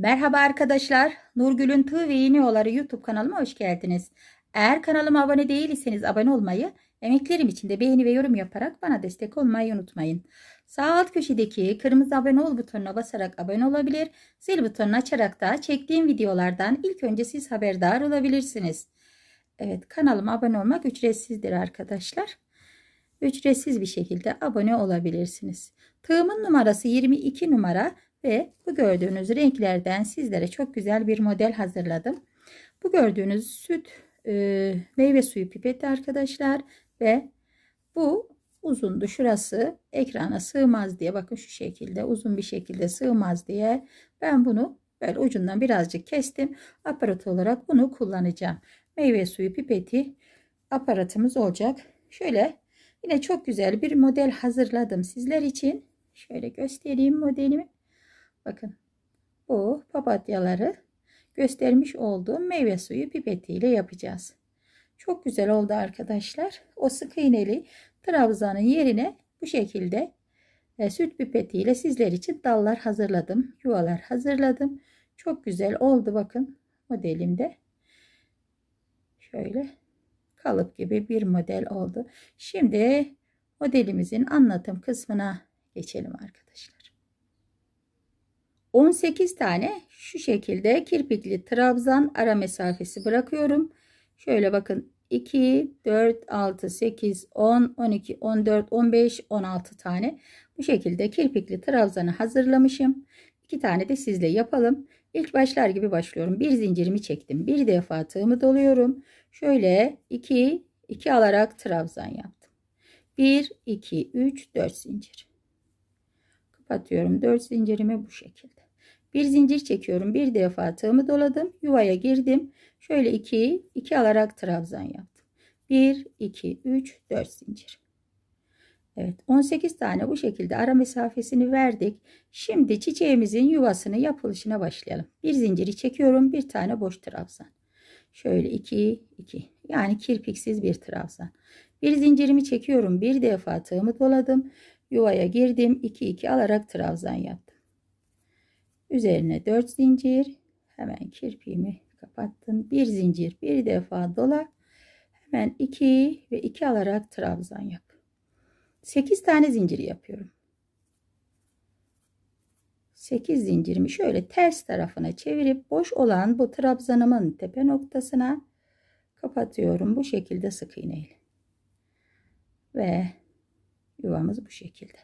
Merhaba arkadaşlar. Nurgül'ün Tığ ve Yeni Oları YouTube kanalıma hoş geldiniz. Eğer kanalıma abone değilseniz abone olmayı, emeklerim için de beğeni ve yorum yaparak bana destek olmayı unutmayın. Sağ alt köşedeki kırmızı abone ol butonuna basarak abone olabilir, zil butonunu açarak da çektiğim videolardan ilk önce siz haberdar olabilirsiniz. Evet kanalıma abone olmak ücretsizdir arkadaşlar. Ücretsiz bir şekilde abone olabilirsiniz. Tığımın numarası 22 numara ve bu gördüğünüz renklerden sizlere çok güzel bir model hazırladım. Bu gördüğünüz süt e, meyve suyu pipeti arkadaşlar. Ve bu uzundu şurası ekrana sığmaz diye bakın şu şekilde uzun bir şekilde sığmaz diye ben bunu böyle ucundan birazcık kestim aparat olarak bunu kullanacağım meyve suyu pipeti aparatımız olacak şöyle yine çok güzel bir model hazırladım sizler için şöyle göstereyim modelimi Bakın bu papatyaları göstermiş olduğum meyve suyu pipetiyle yapacağız. Çok güzel oldu arkadaşlar. O sık iğneli trabzanın yerine bu şekilde e, süt pipetiyle sizler için dallar hazırladım. Yuvalar hazırladım. Çok güzel oldu bakın modelimde. Şöyle kalıp gibi bir model oldu. Şimdi modelimizin anlatım kısmına geçelim arkadaşlar. 18 tane şu şekilde kirpikli trabzan ara mesafesi bırakıyorum. Şöyle bakın 2, 4, 6, 8, 10, 12, 14, 15, 16 tane bu şekilde kirpikli trabzanı hazırlamışım. 2 tane de sizle yapalım. İlk başlar gibi başlıyorum. Bir zincirimi çektim. Bir defa tığımı doluyorum. Şöyle 2, 2 alarak trabzan yaptım. 1, 2, 3, 4 zincir. Kapatıyorum 4 zincirimi bu şekilde. Bir zincir çekiyorum. Bir defa tığımı doladım. Yuvaya girdim. Şöyle 2 2 alarak trabzan yaptım. 1 2 3 4 zincir. Evet 18 tane bu şekilde ara mesafesini verdik. Şimdi çiçeğimizin yuvasını yapılışına başlayalım. Bir zinciri çekiyorum. Bir tane boş trabzan. Şöyle 2 2 yani kirpiksiz bir trabzan. Bir zincirimi çekiyorum. Bir defa tığımı doladım. Yuvaya girdim. 2 2 alarak trabzan yaptım. Üzerine 4 zincir. Hemen kirpiğimi kapattım. Bir zincir bir defa dola. Hemen 2 ve 2 alarak trabzan yap. 8 tane zincir yapıyorum. 8 zincirimi şöyle ters tarafına çevirip boş olan bu trabzanımın tepe noktasına kapatıyorum. Bu şekilde sık iğne ile. Ve yuvamız bu şekilde.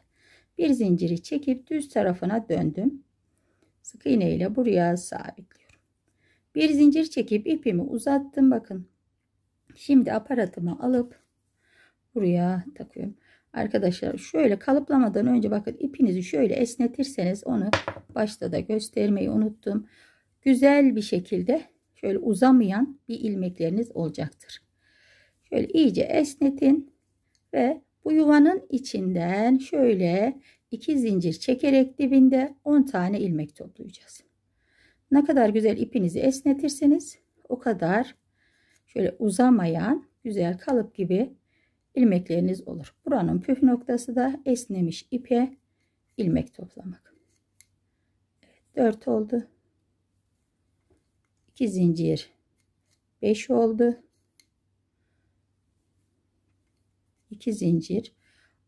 Bir zinciri çekip düz tarafına döndüm sık iğne ile buraya sabitliyorum. Bir zincir çekip ipimi uzattım. Bakın. Şimdi aparatımı alıp buraya takıyorum. Arkadaşlar şöyle kalıplamadan önce bakın ipinizi şöyle esnetirseniz onu başta da göstermeyi unuttum. Güzel bir şekilde şöyle uzamayan bir ilmekleriniz olacaktır. Şöyle iyice esnetin ve bu yuvanın içinden şöyle 2 zincir çekerek dibinde 10 tane ilmek toplayacağız. Ne kadar güzel ipinizi esnetirseniz o kadar şöyle uzamayan güzel kalıp gibi ilmekleriniz olur. Buranın püf noktası da esnemiş ipe ilmek toplamak. Evet, 4 oldu. 2 zincir 5 oldu. 2 zincir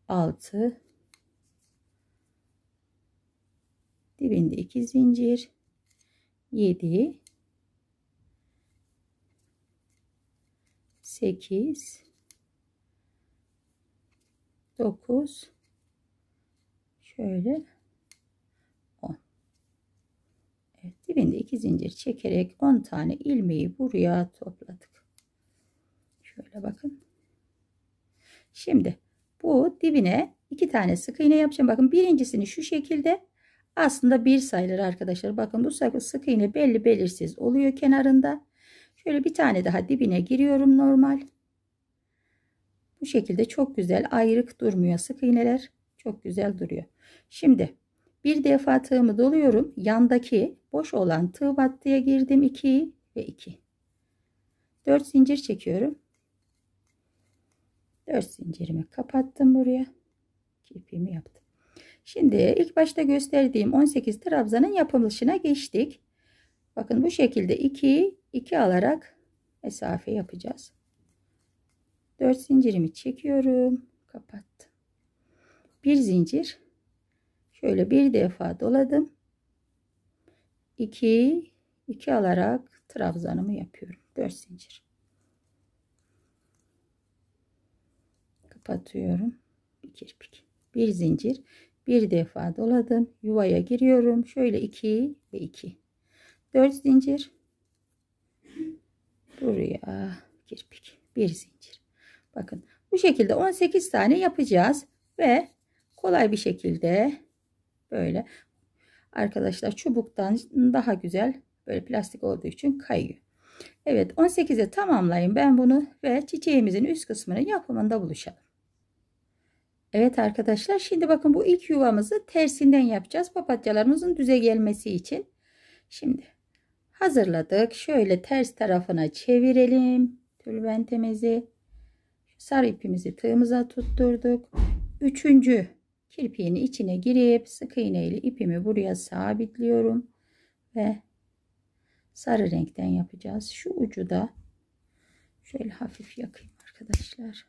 6 dibinde 2 zincir 7 8 9 şöyle 10 evet, dibinde 2 zincir çekerek 10 tane ilmeği buraya topladık şöyle bakın şimdi bu dibine iki tane sık iğne yapacağım bakın birincisini şu şekilde aslında bir sayılır arkadaşlar. Bakın bu sık iğne belli belirsiz oluyor kenarında. Şöyle bir tane daha dibine giriyorum normal. Bu şekilde çok güzel ayrık durmuyor sık iğneler. Çok güzel duruyor. Şimdi bir defa tığımı doluyorum. Yandaki boş olan tığ battıya girdim 2 ve 2. 4 zincir çekiyorum. 4 zincirimi kapattım buraya. İpimi yaptım. Şimdi ilk başta gösterdiğim 18 trabzanın yapılışına geçtik. Bakın bu şekilde 2 2 alarak mesafe yapacağız. 4 zincirimi çekiyorum. Kapattım. 1 zincir şöyle bir defa doladım. 2 2 alarak trabzanımı yapıyorum. 4 zincir. Kapatıyorum. Bir kirpik. 1 zincir bir defa doladım yuvaya giriyorum şöyle 2 ve 2 4 zincir buraya kirpik bir zincir bakın bu şekilde 18 tane yapacağız ve kolay bir şekilde böyle arkadaşlar çubuktan daha güzel böyle plastik olduğu için kayıyor Evet 18'e tamamlayın ben bunu ve çiçeğimizin üst kısmının yapımında buluşalım. Evet arkadaşlar şimdi bakın bu ilk yuvamızı tersinden yapacağız. Papatyalarımızın düze gelmesi için. Şimdi hazırladık. Şöyle ters tarafına çevirelim. Tülbentemizi. Sarı ipimizi tığımıza tutturduk. Üçüncü kirpiğin içine girip sık iğne ile ipimi buraya sabitliyorum. Ve sarı renkten yapacağız. Şu ucu da şöyle hafif yakayım arkadaşlar.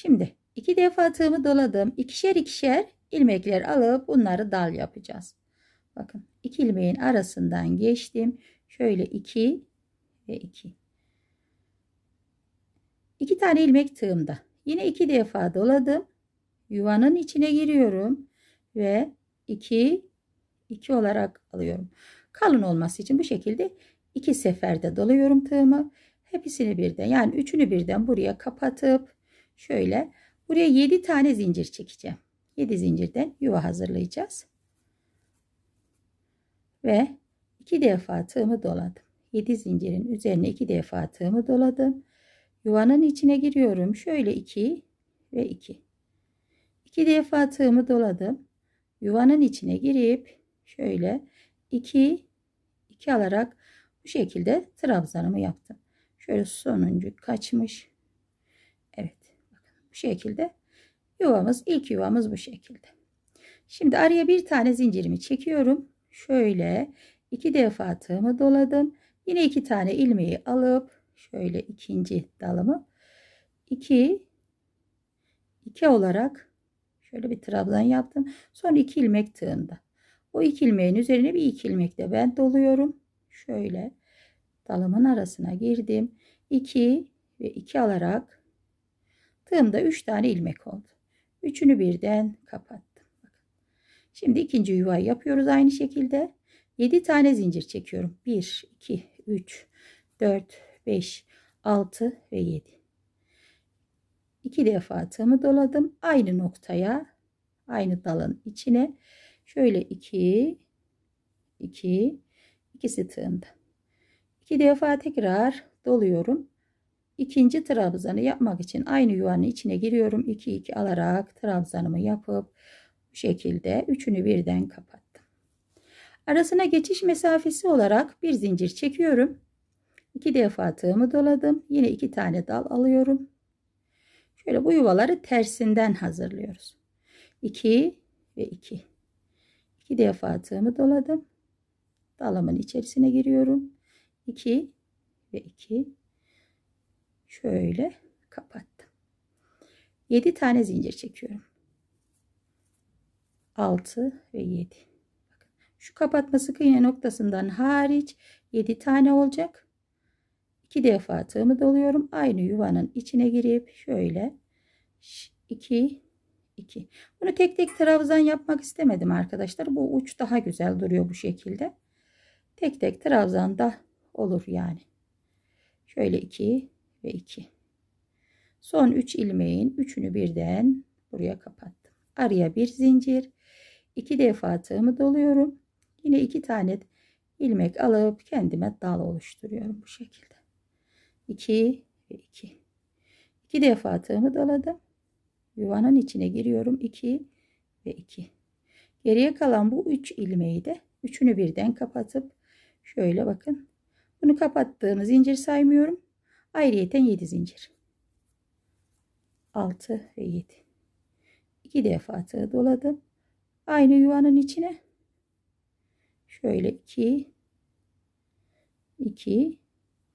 Şimdi iki defa tığımı doladım. İkişer ikişer ilmekler alıp bunları dal yapacağız. Bakın iki ilmeğin arasından geçtim. Şöyle iki ve iki. İki tane ilmek tığımda. Yine iki defa doladım. Yuvanın içine giriyorum ve iki iki olarak alıyorum. Kalın olması için bu şekilde iki seferde doluyorum tığımı. Hepsini birden yani üçünü birden buraya kapatıp Şöyle buraya 7 tane zincir çekeceğim. 7 zincirden yuva hazırlayacağız. Ve 2 defa tığımı doladım. 7 zincirin üzerine 2 defa tığımı doladım. Yuvanın içine giriyorum. Şöyle 2 ve 2. 2 defa tığımı doladım. Yuvanın içine girip şöyle 2 2 alarak bu şekilde trabzanımı yaptım. Şöyle sonuncu kaçmış şekilde yuvamız ilk yuvamız bu şekilde. Şimdi araya bir tane zincirimi çekiyorum. Şöyle iki defa tığımı doladım. Yine iki tane ilmeği alıp şöyle ikinci dalımı iki iki olarak şöyle bir trabzan yaptım. Sonra iki ilmek tığında. O iki ilmeğin üzerine bir iki ilmek de ben doluyorum. Şöyle dalımın arasına girdim. 2 ve 2 alarak Tığımda 3 tane ilmek oldu. Üçünü birden kapattım. Şimdi ikinci yuvayı yapıyoruz aynı şekilde. 7 tane zincir çekiyorum. 1, 2, 3, 4, 5, 6 ve 7. 2 defa tığımı doladım. Aynı noktaya, aynı dalın içine şöyle 2, 2, ikisi tığımda. 2 defa tekrar doluyorum. İkinci trabzanı yapmak için aynı yuvanın içine giriyorum. 2 2 alarak trabzanımı yapıp bu şekilde üçünü birden kapattım. Arasına geçiş mesafesi olarak bir zincir çekiyorum. 2 defa tığımı doladım. Yine 2 tane dal alıyorum. Şöyle bu yuvaları tersinden hazırlıyoruz. 2 ve 2. 2 defa tığımı doladım. Dalımın içerisine giriyorum. 2 ve 2 şöyle kapattım. 7 tane zincir çekiyorum. 6 ve 7. şu kapatma sık iğne noktasından hariç 7 tane olacak. 2 defa tığımı doluyorum. Aynı yuvanın içine girip şöyle 2 2. Bunu tek tek trabzan yapmak istemedim arkadaşlar. Bu uç daha güzel duruyor bu şekilde. Tek tek trabzan da olur yani. Şöyle 2 ve 2. Son 3 ilmeğin üçünü birden buraya kapattım. Araya bir zincir. 2 defa tığımı doluyorum. Yine 2 tane ilmek alıp kendime dal oluşturuyorum bu şekilde. 2 ve 2. 2 defa tığımı doladım. Yuvanın içine giriyorum. 2 ve 2. Geriye kalan bu 3 ilmeği de üçünü birden kapatıp şöyle bakın. Bunu kapattığımı zincir saymıyorum. Ayrıyeten 7 zincir. 6 ve 7. 2 defa tığ doladım. Aynı yuvanın içine şöyle 2 2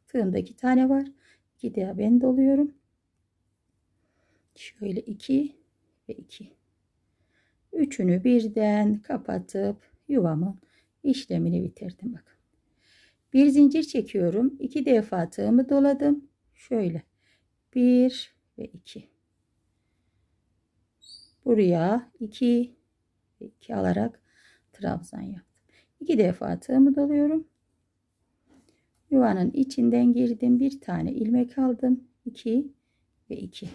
tığımda 2 tane var. 2 defa ben doluyorum. Şöyle 2 ve 2. Üçünü birden kapatıp yuvamın işlemini bitirdim. Bakın. Bir zincir çekiyorum. 2 defa tığımı doladım. Şöyle. 1 ve 2. Buraya 2 ve 2 alarak trabzan yaptım. 2 defa tığımı dalıyorum. Yuvanın içinden girdim. Bir tane ilmek aldım. 2 ve 2.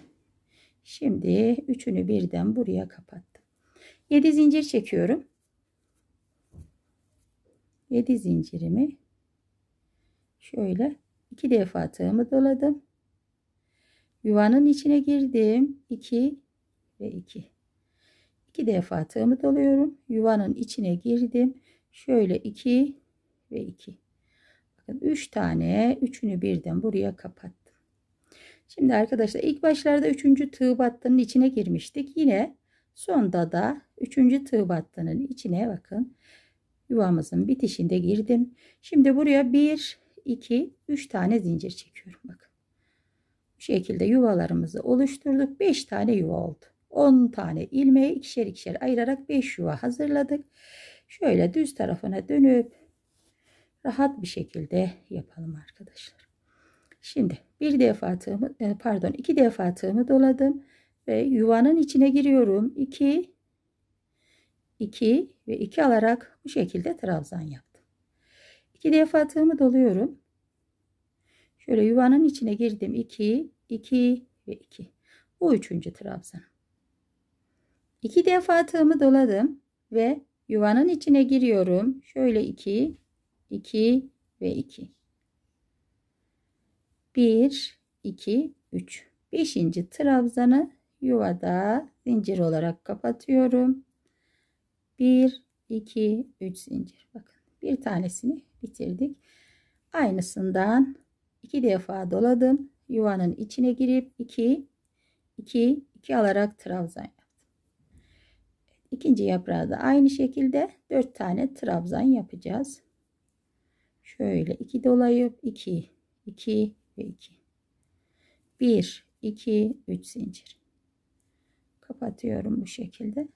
Şimdi üçünü birden buraya kapattım. 7 zincir çekiyorum. 7 zincirimi şöyle 2 defa tığımı doladım. Yuvanın içine girdim. 2 ve 2. 2 defa tığımı doluyorum. Yuvanın içine girdim. Şöyle 2 ve 2. Bakın 3 üç tane, üçünü birden buraya kapattım. Şimdi arkadaşlar ilk başlarda 3. tığ battının içine girmiştik. Yine sonda da 3. tığ battının içine bakın yuvamızın bitişinde girdim. Şimdi buraya 1 2, 3 tane zincir çekiyorum. Bakın. Bu şekilde yuvalarımızı oluşturduk. 5 tane yuva oldu. 10 tane ilmeği ikişer ikişer ayırarak 5 yuva hazırladık. Şöyle düz tarafına dönüp rahat bir şekilde yapalım arkadaşlar. Şimdi bir defa tığımı e, pardon iki defa tığımı doladım ve yuvanın içine giriyorum. 2 2 ve 2 alarak bu şekilde trabzan yap. İki defa tığımı doluyorum. Şöyle yuvanın içine girdim. 2, 2 ve 2. Bu üçüncü trabzan. İki defa tığımı doladım ve yuvanın içine giriyorum. Şöyle 2, 2 ve 2. 1, 2, 3. Beşinci trabzanı yuvada zincir olarak kapatıyorum. 1, 2, 3 zincir. Bakın bir tanesini bitirdik. Aynısından iki defa doladım. Yuvanın içine girip 2 2 2 alarak trabzan yaptım. İkinci yaprağı da aynı şekilde 4 tane trabzan yapacağız. Şöyle 2 dolayıp 2 2 ve 2. 1 2 3 zincir. Kapatıyorum bu şekilde.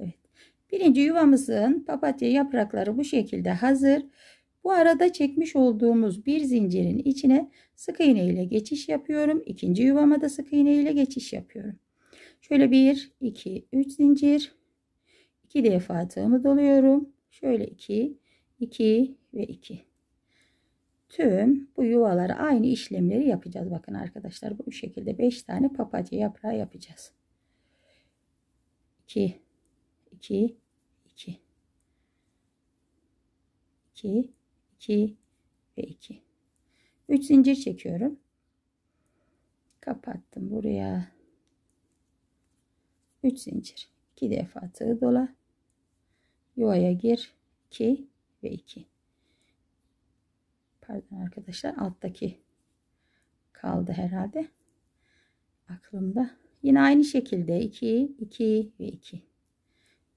Evet. Birinci yuvamızın papatya yaprakları bu şekilde hazır. Bu arada çekmiş olduğumuz bir zincirin içine sık iğne ile geçiş yapıyorum. İkinci yuvama da sık iğne ile geçiş yapıyorum. Şöyle 1, 2, 3 zincir. 2 defa tığımı doluyorum. Şöyle 2, 2 ve 2. Tüm bu yuvalara aynı işlemleri yapacağız. Bakın arkadaşlar bu şekilde 5 tane papatya yaprağı yapacağız. 2, 2, 2. 2 2 ve 2 3 zincir çekiyorum kapattım buraya 3 zincir 2 defa tığ dola yuvaya gir 2 ve 2 pardon arkadaşlar alttaki kaldı herhalde aklımda yine aynı şekilde 2 2 ve 2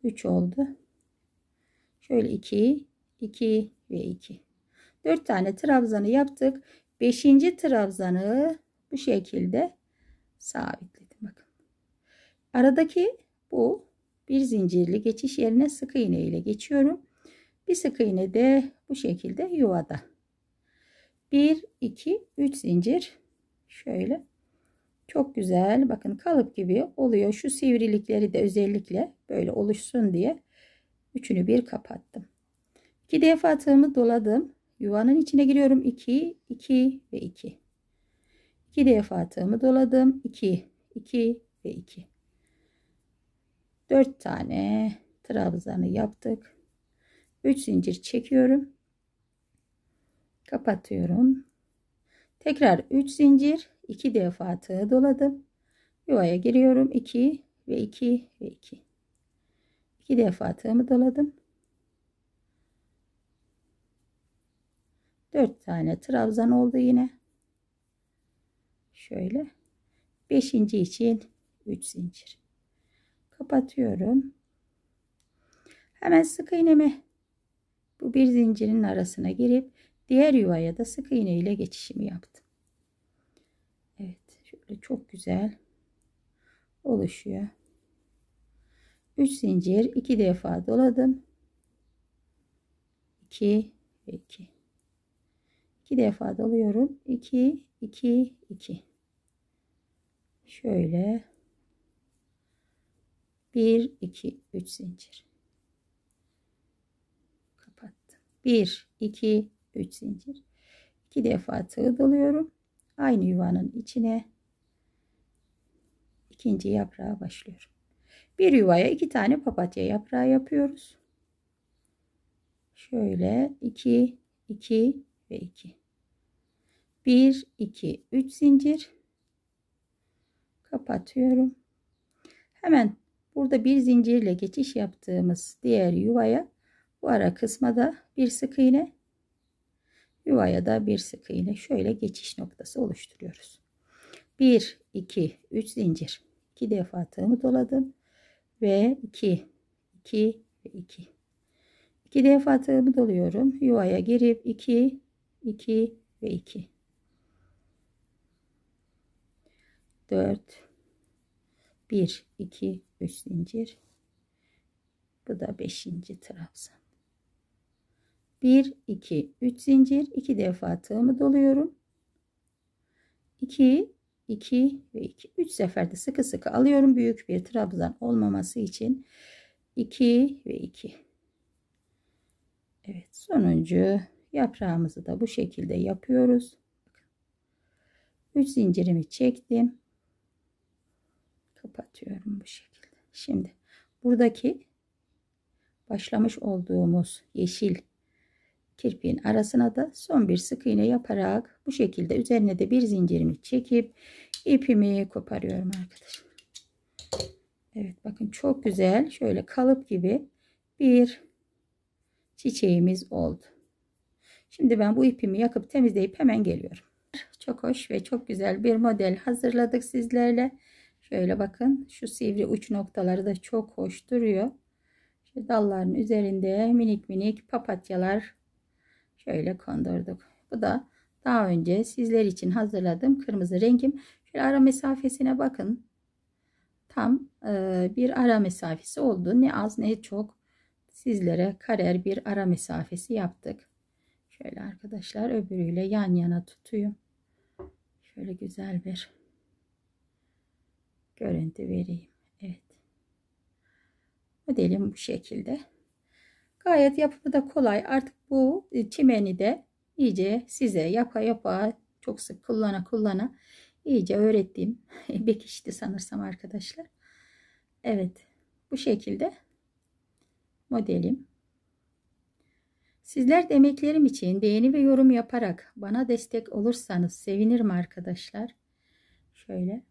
3 oldu şöyle 2 2 ve 2 4 tane trabzanı yaptık. 5. trabzanı bu şekilde sabitledim. Bakın. Aradaki bu bir zincirli geçiş yerine sık iğne ile geçiyorum. Bir sık iğne de bu şekilde yuvada. 1 2 3 zincir şöyle çok güzel bakın kalıp gibi oluyor. Şu sivrilikleri de özellikle böyle oluşsun diye üçünü bir kapattım. İki defa tığımı doladım. Yuvanın içine giriyorum. 2, 2 ve 2. 2 defa tığımı doladım. 2, 2 ve 2. 4 tane trabzanı yaptık. 3 zincir çekiyorum. Kapatıyorum. Tekrar 3 zincir, 2 defa tığı doladım. Yuvaya giriyorum. 2 ve 2 ve 2. 2 defa tığımı doladım. 4 tane trabzan oldu yine. Şöyle. 5. için 3 zincir. Kapatıyorum. Hemen sık iğnemi bu bir zincirin arasına girip diğer yuvaya da sık iğne ile geçişimi yaptım. Evet, şöyle çok güzel oluşuyor. 3 zincir 2 defa doladım. 2 ve 2. 2 defa dalıyorum. 2 2 2 şöyle 1 2 3 zincir kapattım 1 2 3 zincir 2 defa tığ doluyorum aynı yuvanın içine ikinci yaprağa başlıyorum bir yuvaya iki tane papatya yaprağı yapıyoruz şöyle 2 2 ve 2 1 2 3 zincir kapatıyorum hemen burada bir zincirle geçiş yaptığımız diğer yuvaya bu ara kısma da bir sık iğne yuvaya da bir sık iğne şöyle geçiş noktası oluşturuyoruz 1 2 3 zincir 2 defa tığımı doladım ve 2 2 ve 2 2 defa tığımı doluyorum yuvaya girip 2 2 ve 2 4 1 2 3 zincir bu da 5. trabzan 1 2 3 zincir 2 defa tığımı doluyorum 2 2 ve 2 3 seferde sıkı sıkı alıyorum büyük bir trabzan olmaması için 2 ve 2 Evet sonuncu yaprağımızı da bu şekilde yapıyoruz 3 zincirimi çektim kapatıyorum bu şekilde. Şimdi buradaki başlamış olduğumuz yeşil kirpiğin arasına da son bir sık iğne yaparak bu şekilde üzerine de bir zincirimi çekip ipimi koparıyorum arkadaşlar. Evet bakın çok güzel şöyle kalıp gibi bir çiçeğimiz oldu. Şimdi ben bu ipimi yakıp temizleyip hemen geliyorum. Çok hoş ve çok güzel bir model hazırladık sizlerle. Şöyle bakın şu sivri uç noktaları da çok hoş duruyor. Şu dalların üzerinde minik minik papatyalar şöyle kondurduk. Bu da daha önce sizler için hazırladığım kırmızı rengim. Şöyle ara mesafesine bakın. Tam e, bir ara mesafesi oldu. Ne az ne çok sizlere karer bir ara mesafesi yaptık. Şöyle arkadaşlar öbürüyle yan yana tutuyor. Şöyle güzel bir görüntü vereyim. Evet. Modelim bu şekilde. Gayet yapımı da kolay. Artık bu e, çimeni de iyice size yapa yapa çok sık kullana kullana iyice öğrettiğim bekişti sanırsam arkadaşlar. Evet. Bu şekilde modelim. Sizler demeklerim için beğeni ve yorum yaparak bana destek olursanız sevinirim arkadaşlar. Şöyle.